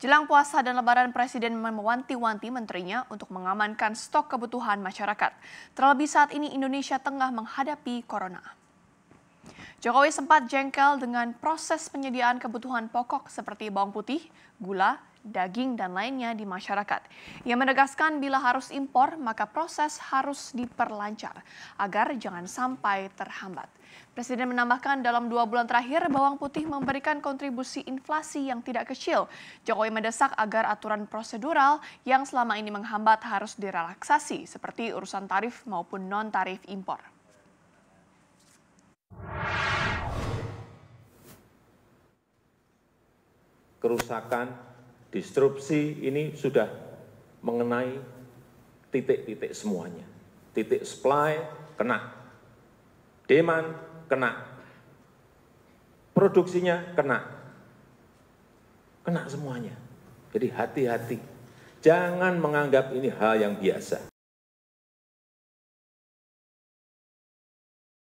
Jelang puasa dan lebaran, Presiden mewanti-wanti menterinya untuk mengamankan stok kebutuhan masyarakat. Terlebih saat ini Indonesia tengah menghadapi corona. Jokowi sempat jengkel dengan proses penyediaan kebutuhan pokok seperti bawang putih, gula, daging, dan lainnya di masyarakat. Ia menegaskan bila harus impor, maka proses harus diperlancar agar jangan sampai terhambat. Presiden menambahkan dalam dua bulan terakhir, bawang putih memberikan kontribusi inflasi yang tidak kecil. Jokowi mendesak agar aturan prosedural yang selama ini menghambat harus direlaksasi, seperti urusan tarif maupun non-tarif impor. kerusakan, disrupsi ini sudah mengenai titik-titik semuanya. Titik supply kena, demand kena, produksinya kena, kena semuanya. Jadi hati-hati, jangan menganggap ini hal yang biasa.